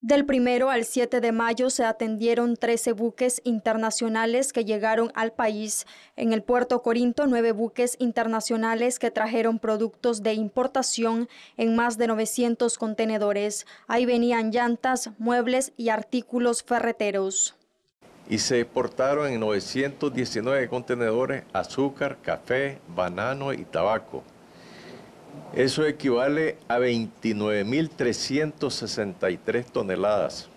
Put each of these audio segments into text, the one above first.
Del primero al 7 de mayo se atendieron 13 buques internacionales que llegaron al país. En el puerto Corinto, nueve buques internacionales que trajeron productos de importación en más de 900 contenedores. Ahí venían llantas, muebles y artículos ferreteros. Y se exportaron en 919 contenedores azúcar, café, banano y tabaco. Eso equivale a 29.363 toneladas.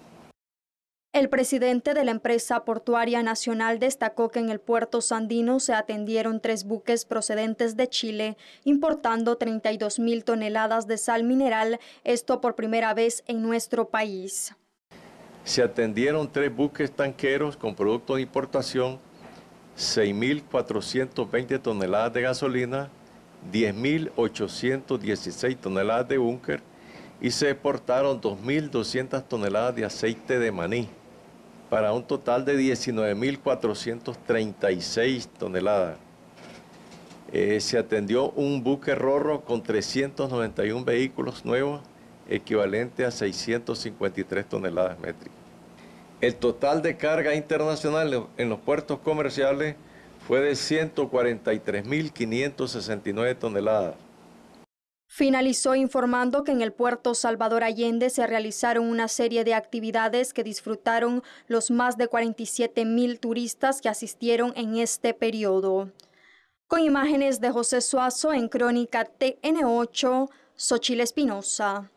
El presidente de la empresa portuaria nacional destacó que en el puerto sandino se atendieron tres buques procedentes de Chile, importando 32.000 toneladas de sal mineral, esto por primera vez en nuestro país. Se atendieron tres buques tanqueros con productos de importación, 6.420 toneladas de gasolina, 10.816 toneladas de búnker y se exportaron 2.200 toneladas de aceite de maní, para un total de 19.436 toneladas. Eh, se atendió un buque rorro con 391 vehículos nuevos, equivalente a 653 toneladas métricas. El total de carga internacional en los puertos comerciales fue de 143.569 toneladas. Finalizó informando que en el puerto Salvador Allende se realizaron una serie de actividades que disfrutaron los más de 47 mil turistas que asistieron en este periodo. Con imágenes de José Suazo en Crónica TN8, Xochil Espinosa.